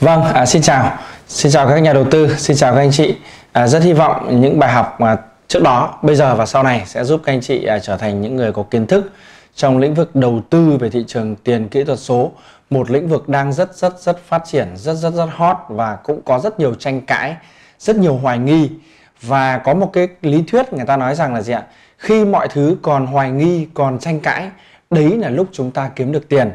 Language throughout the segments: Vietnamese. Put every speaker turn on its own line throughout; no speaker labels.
Vâng, à, xin chào. Xin chào các nhà đầu tư, xin chào các anh chị. À, rất hy vọng những bài học mà trước đó, bây giờ và sau này sẽ giúp các anh chị à, trở thành những người có kiến thức trong lĩnh vực đầu tư về thị trường tiền kỹ thuật số, một lĩnh vực đang rất rất rất phát triển, rất rất rất hot và cũng có rất nhiều tranh cãi, rất nhiều hoài nghi và có một cái lý thuyết người ta nói rằng là gì ạ? Khi mọi thứ còn hoài nghi, còn tranh cãi, đấy là lúc chúng ta kiếm được tiền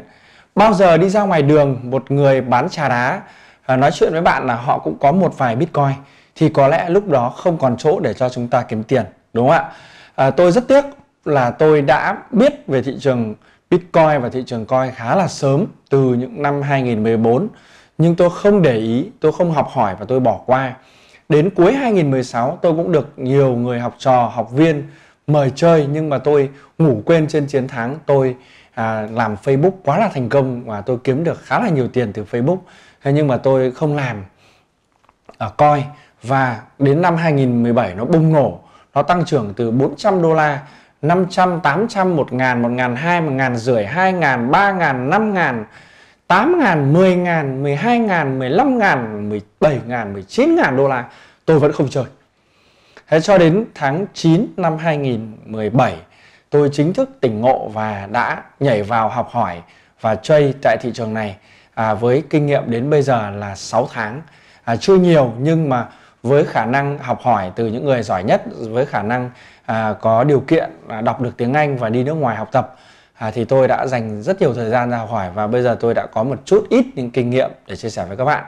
bao giờ đi ra ngoài đường một người bán trà đá à, nói chuyện với bạn là họ cũng có một vài bitcoin thì có lẽ lúc đó không còn chỗ để cho chúng ta kiếm tiền đúng không ạ à, tôi rất tiếc là tôi đã biết về thị trường Bitcoin và thị trường coin khá là sớm từ những năm 2014 nhưng tôi không để ý, tôi không học hỏi và tôi bỏ qua. Đến cuối 2016 tôi cũng được nhiều người học trò, học viên mời chơi nhưng mà tôi ngủ quên trên chiến thắng, tôi à, làm Facebook quá là thành công và tôi kiếm được khá là nhiều tiền từ Facebook thế nhưng mà tôi không làm ở à, coi và đến năm 2017 nó bùng nổ nó tăng trưởng từ 400 đô la 500, 800, 1 ngàn, 1 ngàn 2, 1 ngàn rưỡi, 2 ngàn, 3 ngàn, 5 ngàn 8 ngàn, 10 ngàn, 12 ngàn, 15 ngàn, 17 ngàn, 19 ngàn đô la Tôi vẫn không chơi Thế cho đến tháng 9 năm 2017 tôi chính thức tỉnh ngộ và đã nhảy vào học hỏi và chơi tại thị trường này à, với kinh nghiệm đến bây giờ là 6 tháng à, chưa nhiều nhưng mà với khả năng học hỏi từ những người giỏi nhất với khả năng à, có điều kiện à, đọc được tiếng Anh và đi nước ngoài học tập à, thì tôi đã dành rất nhiều thời gian ra học hỏi và bây giờ tôi đã có một chút ít những kinh nghiệm để chia sẻ với các bạn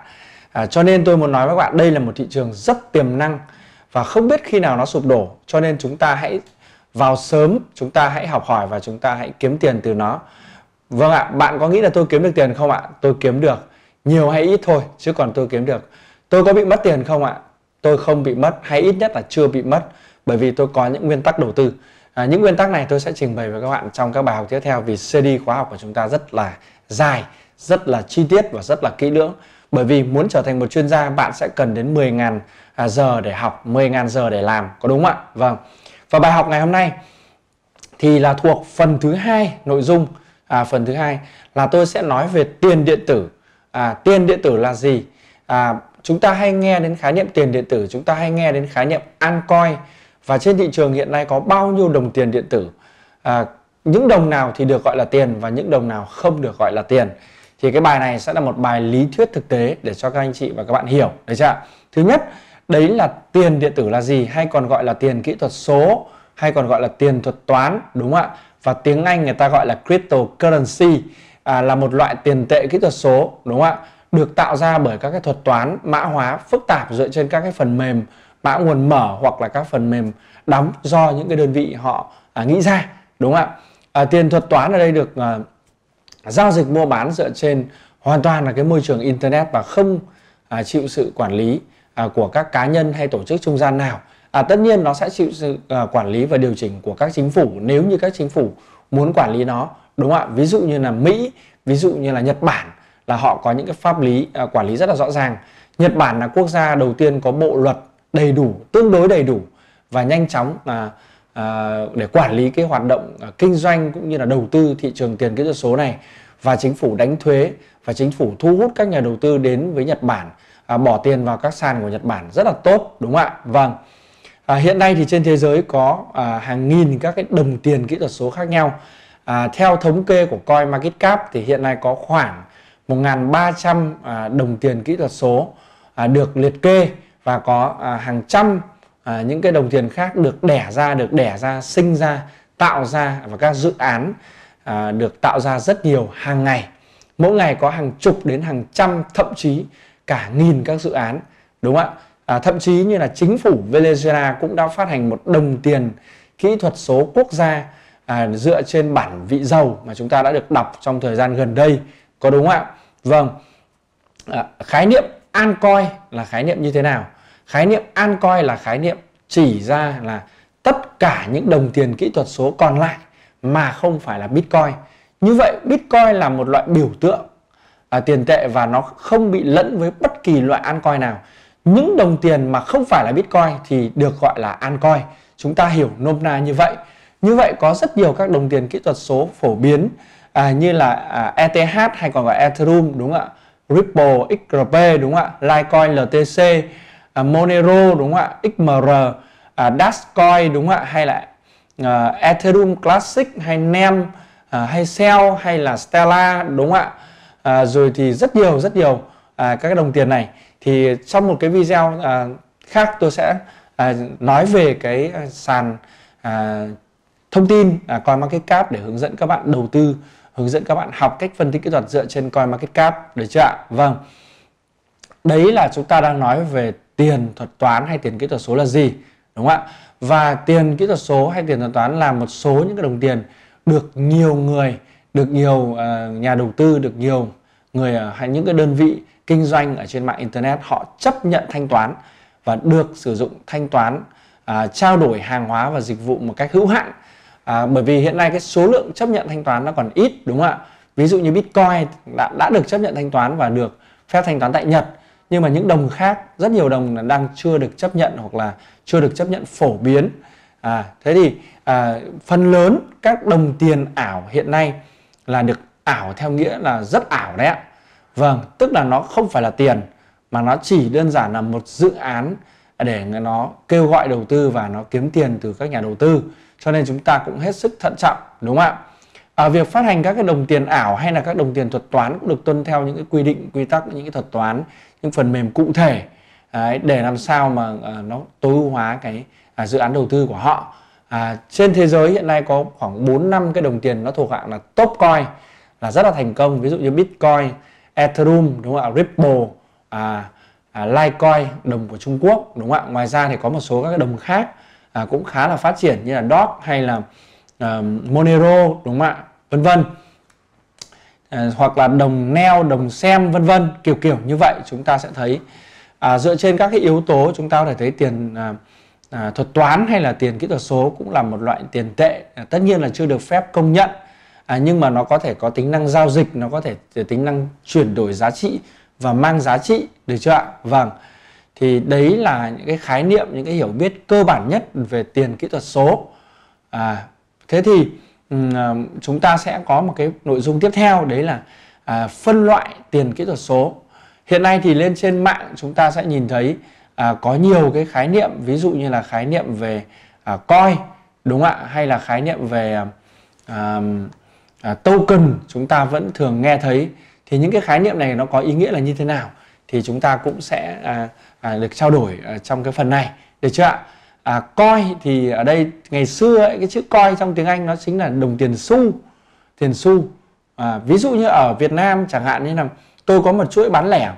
à, cho nên tôi muốn nói với các bạn đây là một thị trường rất tiềm năng và không biết khi nào nó sụp đổ cho nên chúng ta hãy vào sớm chúng ta hãy học hỏi và chúng ta hãy kiếm tiền từ nó vâng ạ bạn có nghĩ là tôi kiếm được tiền không ạ tôi kiếm được nhiều hay ít thôi chứ còn tôi kiếm được tôi có bị mất tiền không ạ tôi không bị mất hay ít nhất là chưa bị mất bởi vì tôi có những nguyên tắc đầu tư à, những nguyên tắc này tôi sẽ trình bày với các bạn trong các bài học tiếp theo vì cd khóa học của chúng ta rất là dài rất là chi tiết và rất là kỹ lưỡng bởi vì muốn trở thành một chuyên gia bạn sẽ cần đến 10.000 à, giờ để học 10.000 giờ để làm có đúng không ạ vâng và bài học ngày hôm nay thì là thuộc phần thứ hai nội dung à, phần thứ hai là tôi sẽ nói về tiền điện tử à, tiền điện tử là gì à, chúng ta hay nghe đến khái niệm tiền điện tử chúng ta hay nghe đến khái niệm an coin và trên thị trường hiện nay có bao nhiêu đồng tiền điện tử à, những đồng nào thì được gọi là tiền và những đồng nào không được gọi là tiền thì cái bài này sẽ là một bài lý thuyết thực tế để cho các anh chị và các bạn hiểu được ạ thứ nhất đấy là tiền điện tử là gì hay còn gọi là tiền kỹ thuật số hay còn gọi là tiền thuật toán đúng không ạ và tiếng Anh người ta gọi là cryptocurrency à, là một loại tiền tệ kỹ thuật số đúng không ạ được tạo ra bởi các cái thuật toán mã hóa phức tạp dựa trên các cái phần mềm mã nguồn mở hoặc là các phần mềm đóng do những cái đơn vị họ à, nghĩ ra đúng không ạ à, tiền thuật toán ở đây được à, giao dịch mua bán dựa trên hoàn toàn là cái môi trường internet và không à, chịu sự quản lý À, của các cá nhân hay tổ chức trung gian nào à, tất nhiên nó sẽ chịu sự à, quản lý và điều chỉnh của các chính phủ nếu như các chính phủ muốn quản lý nó đúng không ạ ví dụ như là mỹ ví dụ như là nhật bản là họ có những cái pháp lý à, quản lý rất là rõ ràng nhật bản là quốc gia đầu tiên có bộ luật đầy đủ tương đối đầy đủ và nhanh chóng à, à, để quản lý cái hoạt động à, kinh doanh cũng như là đầu tư thị trường tiền kỹ thuật số này và chính phủ đánh thuế và chính phủ thu hút các nhà đầu tư đến với nhật bản à, bỏ tiền vào các sàn của Nhật Bản rất là tốt đúng không ạ? Vâng. À, hiện nay thì trên thế giới có à, hàng nghìn các cái đồng tiền kỹ thuật số khác nhau. À, theo thống kê của Coin Market Cap thì hiện nay có khoảng 1.300 à, đồng tiền kỹ thuật số à, được liệt kê và có à, hàng trăm à, những cái đồng tiền khác được đẻ ra, được đẻ ra, sinh ra, tạo ra và các dự án à, được tạo ra rất nhiều hàng ngày. Mỗi ngày có hàng chục đến hàng trăm thậm chí cả nghìn các dự án đúng không ạ à, thậm chí như là chính phủ Venezuela cũng đã phát hành một đồng tiền kỹ thuật số quốc gia à, dựa trên bản vị dầu mà chúng ta đã được đọc trong thời gian gần đây có đúng không ạ vâng à, khái niệm an coi là khái niệm như thế nào khái niệm an coi là khái niệm chỉ ra là tất cả những đồng tiền kỹ thuật số còn lại mà không phải là bitcoin như vậy bitcoin là một loại biểu tượng à, tiền tệ và nó không bị lẫn với bất kỳ loại altcoin nào những đồng tiền mà không phải là bitcoin thì được gọi là altcoin chúng ta hiểu nôm na như vậy như vậy có rất nhiều các đồng tiền kỹ thuật số phổ biến à, như là à, ETH hay còn gọi Ethereum đúng không ạ Ripple XRP đúng không ạ Litecoin LTC à, Monero đúng không ạ XMR à, Dashcoin đúng không ạ hay là à, Ethereum Classic hay NEM à, hay Cell hay là stella đúng không ạ à, rồi thì rất nhiều rất nhiều à, các đồng tiền này thì trong một cái video à, khác tôi sẽ à, nói về cái à, sàn à, thông tin à, coi market cap để hướng dẫn các bạn đầu tư hướng dẫn các bạn học cách phân tích kỹ thuật dựa trên coi market cap được chưa ạ vâng đấy là chúng ta đang nói về tiền thuật toán hay tiền kỹ thuật số là gì đúng không ạ và tiền kỹ thuật số hay tiền thuật toán là một số những cái đồng tiền được nhiều người được nhiều à, nhà đầu tư được nhiều người hay những cái đơn vị kinh doanh ở trên mạng internet họ chấp nhận thanh toán và được sử dụng thanh toán à, trao đổi hàng hóa và dịch vụ một cách hữu hạn à, bởi vì hiện nay cái số lượng chấp nhận thanh toán nó còn ít đúng không ạ ví dụ như bitcoin đã, đã được chấp nhận thanh toán và được phép thanh toán tại nhật nhưng mà những đồng khác rất nhiều đồng là đang chưa được chấp nhận hoặc là chưa được chấp nhận phổ biến à, thế thì à, phần lớn các đồng tiền ảo hiện nay là được ảo theo nghĩa là rất ảo đấy ạ vâng tức là nó không phải là tiền mà nó chỉ đơn giản là một dự án để nó kêu gọi đầu tư và nó kiếm tiền từ các nhà đầu tư cho nên chúng ta cũng hết sức thận trọng đúng không ạ à, việc phát hành các cái đồng tiền ảo hay là các đồng tiền thuật toán cũng được tuân theo những cái quy định quy tắc những cái thuật toán những phần mềm cụ thể để làm sao mà à, nó tối ưu hóa cái à, dự án đầu tư của họ à, trên thế giới hiện nay có khoảng 4 năm cái đồng tiền nó thuộc hạng là top coin là rất là thành công ví dụ như bitcoin ethereum đúng không ạ ripple à, à, litecoin đồng của trung quốc đúng không ạ ngoài ra thì có một số các cái đồng khác à, cũng khá là phát triển như là dog hay là à, monero đúng không ạ vân vân à, hoặc là đồng neo đồng sen vân vân kiểu kiểu như vậy chúng ta sẽ thấy à, dựa trên các cái yếu tố chúng ta có thể thấy tiền à, à, thuật toán hay là tiền kỹ thuật số cũng là một loại tiền tệ à, tất nhiên là chưa được phép công nhận à, nhưng mà nó có thể có tính năng giao dịch nó có thể tính năng chuyển đổi giá trị và mang giá trị được chưa ạ vâng thì đấy là những cái khái niệm những cái hiểu biết cơ bản nhất về tiền kỹ thuật số à, thế thì à, chúng ta sẽ có một cái nội dung tiếp theo đấy là à, phân loại tiền kỹ thuật số hiện nay thì lên trên mạng chúng ta sẽ nhìn thấy à, có nhiều cái khái niệm ví dụ như là khái niệm về à, coi đúng ạ hay là khái niệm về à, à, token chúng ta vẫn thường nghe thấy thì những cái khái niệm này nó có ý nghĩa là như thế nào thì chúng ta cũng sẽ à, à, được trao đổi à, trong cái phần này được chưa ạ à, coi thì ở đây ngày xưa ấy, cái chữ coi trong tiếng anh nó chính là đồng tiền xu tiền xu à, ví dụ như ở việt nam chẳng hạn như là tôi có một chuỗi bán lẻ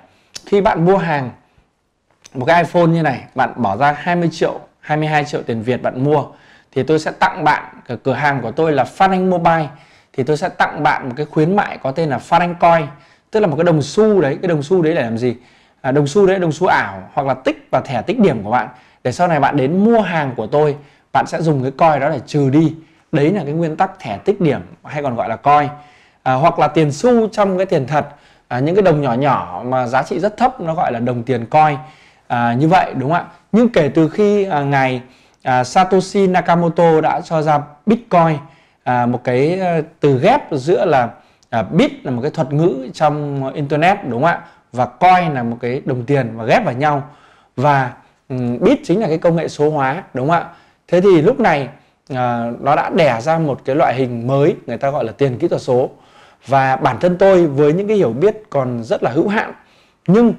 khi bạn mua hàng một cái iPhone như này bạn bỏ ra 20 triệu 22 triệu tiền Việt bạn mua thì tôi sẽ tặng bạn cái cửa hàng của tôi là Phát Anh Mobile thì tôi sẽ tặng bạn một cái khuyến mại có tên là Phát Anh Coin tức là một cái đồng xu đấy cái đồng xu đấy để làm gì à, đồng xu đấy đồng xu ảo hoặc là tích và thẻ tích điểm của bạn để sau này bạn đến mua hàng của tôi bạn sẽ dùng cái coin đó để trừ đi đấy là cái nguyên tắc thẻ tích điểm hay còn gọi là coin à, hoặc là tiền xu trong cái tiền thật à, những cái đồng nhỏ nhỏ mà giá trị rất thấp nó gọi là đồng tiền coin à, như vậy đúng không ạ nhưng kể từ khi à, ngày à, Satoshi Nakamoto đã cho ra Bitcoin à, một cái à, từ ghép giữa là à, bit là một cái thuật ngữ trong internet đúng không ạ và coin là một cái đồng tiền mà ghép vào nhau và um, bit chính là cái công nghệ số hóa đúng không ạ thế thì lúc này à, nó đã đẻ ra một cái loại hình mới người ta gọi là tiền kỹ thuật số và bản thân tôi với những cái hiểu biết còn rất là hữu hạn nhưng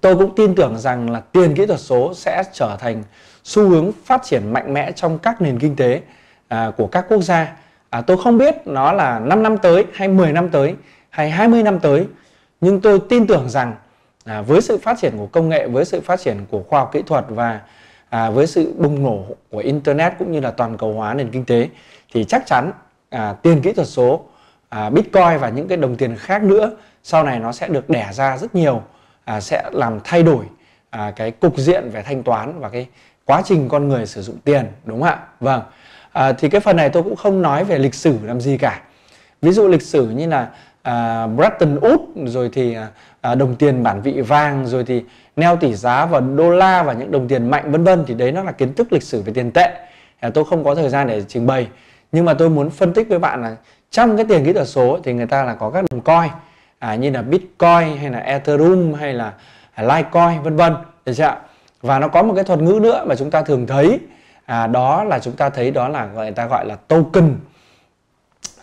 tôi cũng tin tưởng rằng là tiền kỹ thuật số sẽ trở thành xu hướng phát triển mạnh mẽ trong các nền kinh tế à, của các quốc gia à, tôi không biết nó là 5 năm tới hay 10 năm tới hay 20 năm tới nhưng tôi tin tưởng rằng à, với sự phát triển của công nghệ với sự phát triển của khoa học kỹ thuật và à, với sự bùng nổ của internet cũng như là toàn cầu hóa nền kinh tế thì chắc chắn à, tiền kỹ thuật số à, bitcoin và những cái đồng tiền khác nữa sau này nó sẽ được đẻ ra rất nhiều À, sẽ làm thay đổi à, cái cục diện về thanh toán và cái quá trình con người sử dụng tiền đúng không ạ vâng à, thì cái phần này tôi cũng không nói về lịch sử làm gì cả ví dụ lịch sử như là à, Bretton Woods rồi thì à, à, đồng tiền bản vị vàng rồi thì neo tỷ giá và đô la và những đồng tiền mạnh vân vân thì đấy nó là kiến thức lịch sử về tiền tệ à, tôi không có thời gian để trình bày nhưng mà tôi muốn phân tích với bạn là trong cái tiền kỹ thuật số thì người ta là có các đồng coin à, như là Bitcoin hay là Ethereum hay là Litecoin vân vân được chưa và nó có một cái thuật ngữ nữa mà chúng ta thường thấy à, đó là chúng ta thấy đó là người ta gọi là token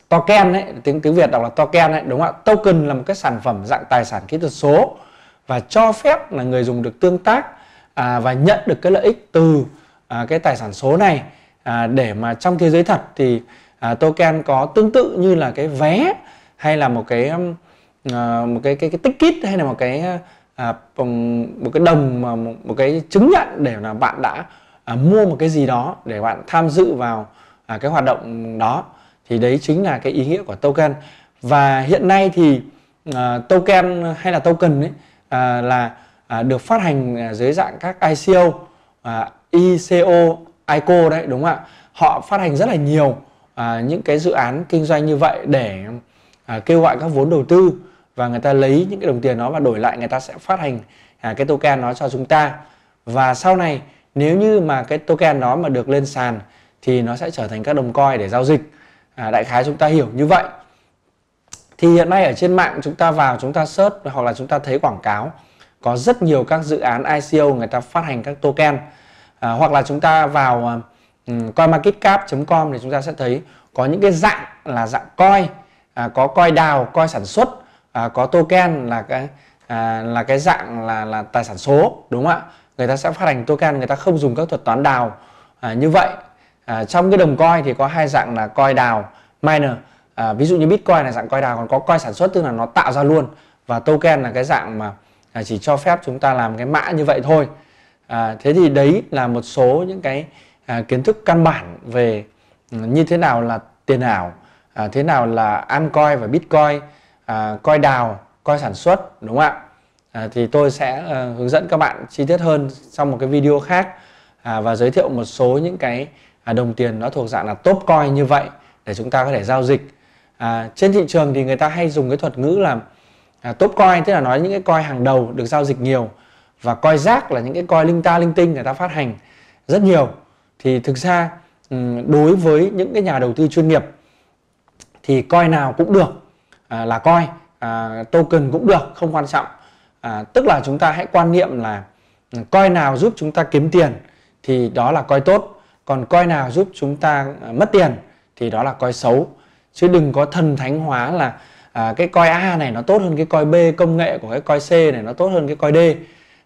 token ấy, tiếng tiếng Việt đọc là token ấy, đúng không ạ? Token là một cái sản phẩm dạng tài sản kỹ thuật số và cho phép là người dùng được tương tác à, và nhận được cái lợi ích từ à, cái tài sản số này à, để mà trong thế giới thật thì à, token có tương tự như là cái vé hay là một cái um, Ờ, một cái cái cái tích kít hay là một cái à, một cái đồng mà một, một cái chứng nhận để là bạn đã à, mua một cái gì đó để bạn tham dự vào à, cái hoạt động đó thì đấy chính là cái ý nghĩa của token và hiện nay thì à, token hay là token ấy à, là à, được phát hành dưới dạng các ICO à, ICO ICO đấy đúng không ạ họ phát hành rất là nhiều à, những cái dự án kinh doanh như vậy để à, kêu gọi các vốn đầu tư và người ta lấy những cái đồng tiền đó và đổi lại người ta sẽ phát hành à, cái token đó cho chúng ta và sau này nếu như mà cái token đó mà được lên sàn thì nó sẽ trở thành các đồng coin để giao dịch à, đại khái chúng ta hiểu như vậy thì hiện nay ở trên mạng chúng ta vào chúng ta search hoặc là chúng ta thấy quảng cáo có rất nhiều các dự án ICO người ta phát hành các token à, hoặc là chúng ta vào um, à, ừ, coinmarketcap.com thì chúng ta sẽ thấy có những cái dạng là dạng coin à, có coi đào coi sản xuất à, có token là cái à, là cái dạng là là tài sản số đúng không ạ người ta sẽ phát hành token người ta không dùng các thuật toán đào à, như vậy à, trong cái đồng coi thì có hai dạng là coi đào miner à, ví dụ như bitcoin là dạng coi đào còn có coi sản xuất tức là nó tạo ra luôn và token là cái dạng mà à, chỉ cho phép chúng ta làm cái mã như vậy thôi à, thế thì đấy là một số những cái à, kiến thức căn bản về ừ, như thế nào là tiền ảo à, thế nào là Amcoin và Bitcoin à, coi đào coi sản xuất đúng không ạ à, thì tôi sẽ à, hướng dẫn các bạn chi tiết hơn trong một cái video khác à, và giới thiệu một số những cái à, đồng tiền nó thuộc dạng là top coin như vậy để chúng ta có thể giao dịch à, trên thị trường thì người ta hay dùng cái thuật ngữ là à, top coin tức là nói những cái coin hàng đầu được giao dịch nhiều và coi rác là những cái coin linh ta linh tinh người ta phát hành rất nhiều thì thực ra đối với những cái nhà đầu tư chuyên nghiệp thì coi nào cũng được à, là coi à, token cũng được không quan trọng à, tức là chúng ta hãy quan niệm là ừ, coi nào giúp chúng ta kiếm tiền thì đó là coi tốt còn coi nào giúp chúng ta à, mất tiền thì đó là coi xấu chứ đừng có thần thánh hóa là à, cái coi A này nó tốt hơn cái coi B công nghệ của cái coi C này nó tốt hơn cái coi D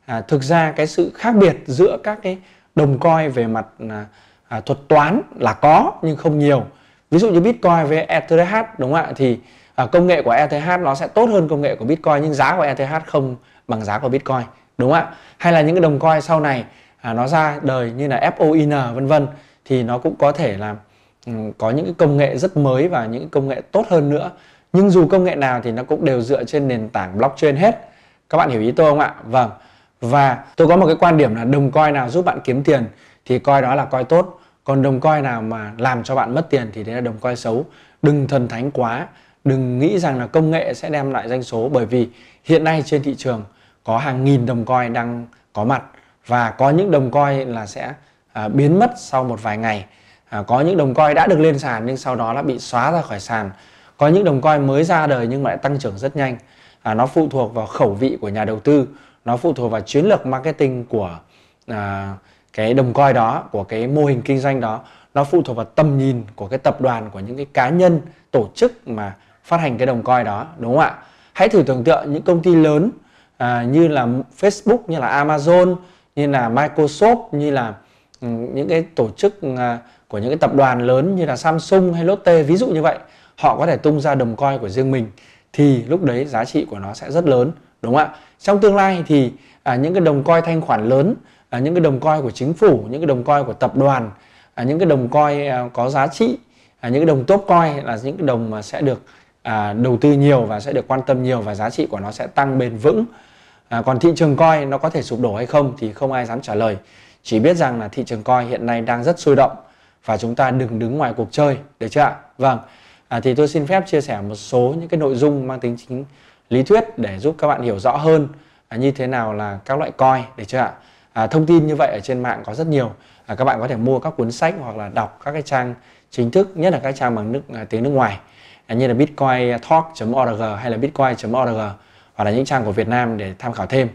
à, thực ra cái sự khác biệt giữa các cái đồng coi về mặt à, à thuật toán là có nhưng không nhiều ví dụ như bitcoin với ETH đúng không ạ thì à, công nghệ của ETH nó sẽ tốt hơn công nghệ của bitcoin nhưng giá của ETH không bằng giá của bitcoin đúng không ạ hay là những cái đồng coin sau này à, nó ra đời như là FOIN vân vân thì nó cũng có thể là um, có những cái công nghệ rất mới và những công nghệ tốt hơn nữa nhưng dù công nghệ nào thì nó cũng đều dựa trên nền tảng blockchain hết các bạn hiểu ý tôi không ạ vâng và tôi có một cái quan điểm là đồng coin nào giúp bạn kiếm tiền thì coi đó là coi tốt còn đồng coi nào mà làm cho bạn mất tiền thì đấy là đồng coi xấu đừng thần thánh quá đừng nghĩ rằng là công nghệ sẽ đem lại doanh số bởi vì hiện nay trên thị trường có hàng nghìn đồng coi đang có mặt và có những đồng coi là sẽ à, biến mất sau một vài ngày à, có những đồng coi đã được lên sàn nhưng sau đó đã bị xóa ra khỏi sàn có những đồng coi mới ra đời nhưng mà lại tăng trưởng rất nhanh à, nó phụ thuộc vào khẩu vị của nhà đầu tư nó phụ thuộc vào chiến lược marketing của à, cái đồng coi đó của cái mô hình kinh doanh đó nó phụ thuộc vào tầm nhìn của cái tập đoàn của những cái cá nhân tổ chức mà phát hành cái đồng coi đó đúng không ạ hãy thử tưởng tượng những công ty lớn à, như là Facebook như là Amazon như là Microsoft như là ừ, những cái tổ chức à, của những cái tập đoàn lớn như là Samsung hay Lotte ví dụ như vậy họ có thể tung ra đồng coi của riêng mình thì lúc đấy giá trị của nó sẽ rất lớn đúng không ạ trong tương lai thì à, những cái đồng coi thanh khoản lớn à, những cái đồng coi của chính phủ những cái đồng coi của tập đoàn à, những cái đồng coi à, có giá trị à, những cái đồng top coi là những cái đồng mà sẽ được à, đầu tư nhiều và sẽ được quan tâm nhiều và giá trị của nó sẽ tăng bền vững à, còn thị trường coi nó có thể sụp đổ hay không thì không ai dám trả lời chỉ biết rằng là thị trường coi hiện nay đang rất sôi động và chúng ta đừng đứng ngoài cuộc chơi được chưa ạ vâng à, thì tôi xin phép chia sẻ một số những cái nội dung mang tính chính lý thuyết để giúp các bạn hiểu rõ hơn à, như thế nào là các loại coi được chưa ạ à, thông tin như vậy ở trên mạng có rất nhiều à, các bạn có thể mua các cuốn sách hoặc là đọc các cái trang chính thức nhất là các trang bằng nước à, tiếng nước ngoài à, như là bitcoin talk.org hay là bitcoin.org hoặc là những trang của Việt Nam để tham khảo thêm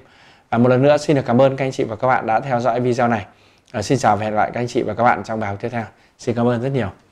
à, một lần nữa xin được cảm ơn các anh chị và các bạn đã theo dõi video này à, xin chào và hẹn gặp lại các anh chị và các bạn trong bài học tiếp theo xin cảm ơn rất nhiều